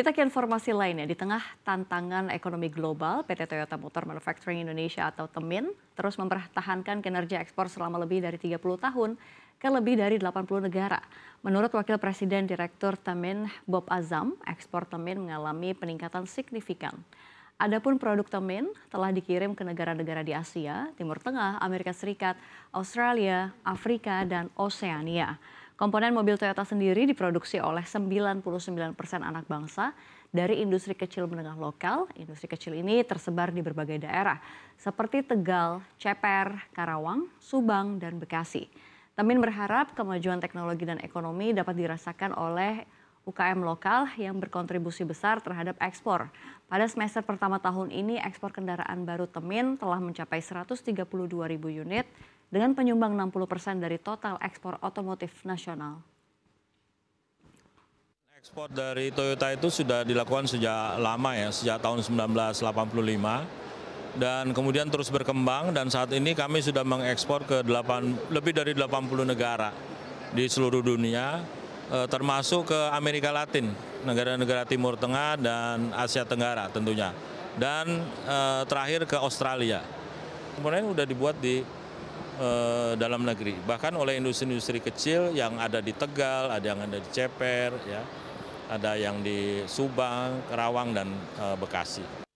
Kita ke informasi lainnya. Di tengah tantangan ekonomi global, PT Toyota Motor Manufacturing Indonesia atau TEMIN terus mempertahankan kinerja ekspor selama lebih dari 30 tahun ke lebih dari 80 negara. Menurut Wakil Presiden Direktur TEMIN Bob Azam, ekspor TEMIN mengalami peningkatan signifikan. Adapun produk TEMIN telah dikirim ke negara-negara di Asia, Timur Tengah, Amerika Serikat, Australia, Afrika, dan Oseania. Komponen mobil Toyota sendiri diproduksi oleh 99% anak bangsa dari industri kecil menengah lokal. Industri kecil ini tersebar di berbagai daerah seperti Tegal, Ceper, Karawang, Subang, dan Bekasi. Tamin berharap kemajuan teknologi dan ekonomi dapat dirasakan oleh UKM lokal yang berkontribusi besar terhadap ekspor. Pada semester pertama tahun ini, ekspor kendaraan baru Temin telah mencapai 132 ribu unit dengan penyumbang 60% dari total ekspor otomotif nasional. Ekspor dari Toyota itu sudah dilakukan sejak lama ya, sejak tahun 1985 dan kemudian terus berkembang dan saat ini kami sudah mengekspor ke 8, lebih dari 80 negara di seluruh dunia eh, termasuk ke Amerika Latin, negara-negara Timur Tengah dan Asia Tenggara tentunya dan eh, terakhir ke Australia. Kemudian sudah dibuat di Eh, dalam negeri. Bahkan oleh industri-industri kecil yang ada di Tegal, ada yang ada di Ceper, ya, ada yang di Subang, Kerawang, dan eh, Bekasi.